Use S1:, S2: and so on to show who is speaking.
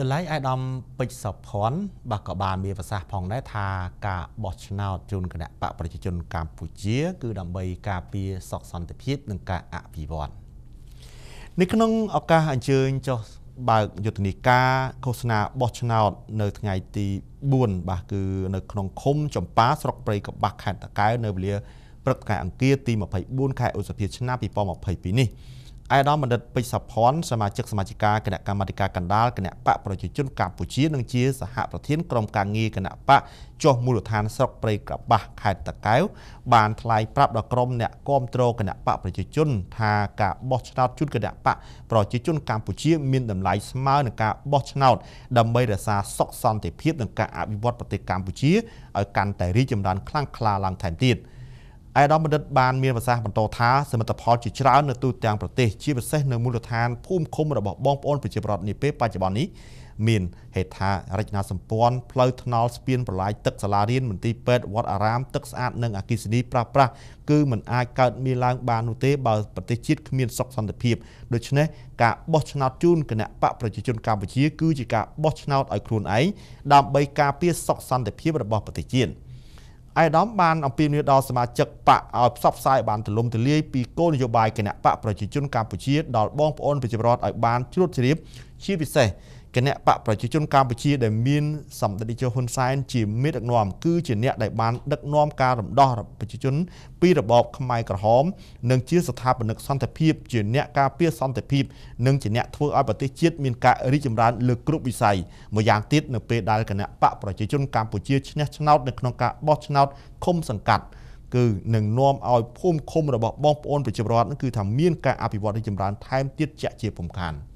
S1: ដលៃអាយដាមពេជ្រសភ័ណ្ឌបាទក៏បានមានប្រសាសន៍ផងដែរថាការបោះឆ្នោតជូនគណៈបកប្រជាជនកម្ពុជាគឺដើម្បីការពារសកសន្តិភាពនិងការអភិវឌ្ឍនៅក្នុងឱកាសអញ្ជើញចុះបើកយុទ្ធនាការឃោសនាបោះឆ្នោតនៅថ្ងៃទី4បាទគឺនៅក្នុងឃុំចម្ប៉ាស្រុកព្រៃកបាក់ខេត្តតាកែវនៅវេលាព្រឹកថ្ងៃអង្គារទី24ខែឧសភាឆ្នាំ2022នេះអាយដាមបណ្ឌិតពេជ្រសាផាន់សមាជិកសមាជិកាគណៈកម្មាធិការកណ្ដាលគណៈបកប្រជាជនកម្ពុជានិងជាសហប្រធានក្រុមការងារគណៈបកចុះមូលដ្ឋានស្រុកព្រៃក្របាស់ខេត្តតាកែវបានថ្លែងប្រាប់ដល់ក្រុមអ្នកគាំទ្រគណៈបកប្រជាជន ថាការបោះឆ្នោតជូនគណៈបកប្រជាជនកម្ពុជាមានតម្លៃស្មើនឹងការបោះឆ្នោតដើម្បីរក្សាសុខសន្តិភាពនិងការអភិវឌ្ឍប្រទេសកម្ពុជាឲ្យកាន់តែរីកចម្រើនខ្លាំងក្លាឡើងថែមទៀត។អាយដាមបណ្ឌិតបានមានប្រសាសន៍បន្តថាសមិទ្ធផលជាច្រើននៅទូទាំងប្រទេសជាពិសេសនៅមូលដ្ឋានភូមិឃុំរបស់បងប្អូនប្រជាពលរដ្ឋនាពេលបច្ចុប្បន្ននេះមានហេដ្ឋារចនាសម្ព័ន្ធផ្លូវថ្នល់ស្ពានប្រឡាយទឹកសាលារៀនមន្ទីរពេទ្យវត្តអារាមទឹកស្អាតនិងអគិសនីប្រើប្រាស់គឺមិនអាចកើតមានឡើងបាននោះទេបើប្រទេសជាតិគ្មានសុខសន្តិភាពដូច្នេះការបោះឆ្នោតជូនគណៈបកប្រជាជនកម្ពុជាគឺជាការបោះឆ្នោតឲ្យខ្លួនឯងដើម្បីការពារសុខសន្តិភាពរបស់ប្រទេសជាតិអាយដាមបានអំពាវនាវដល់សមាជិកបកឲ្យផ្សព្វផ្សាយបានទូលំទូលាយពីគោលនយោបាយគណៈបកប្រជាជនកម្ពុជាដល់បងប្អូនប្រជាពលរដ្ឋឲ្យបានជ្រួតជ្រាបជាពិសេសគណៈបកប្រជាជនកម្ពុជាដែលមានសម្ដេចនាយកហ៊ុនសែនជាមេដឹកនាំគឺជាអ្នកដែលបានដឹកនាំការរំដោះប្រជាជន ពីរបបខ្មែរក្រហមនិងជា ស្ថាបនិកសន្តិភាពជាអ្នកការពារសន្តិភាពនិងជាអ្នកធ្វើឲ្យប្រទេសជាតិមានការរីកចម្រើនលើគ្រប់វិស័យមួយយ៉ាងទៀតនៅពេលដែលគណៈបកប្រជាជនកម្ពុជាឈ្នះឆ្នោតនៅក្នុងការបោះឆ្នោតឃុំសង្កាត់គឺនឹងនាំឲ្យភូមិឃុំរបស់បងប្អូនប្រជាពលរដ្ឋគឺថាមានការអភិវឌ្ឍរីកចម្រើនថែមទៀតជាជាពំខាន់។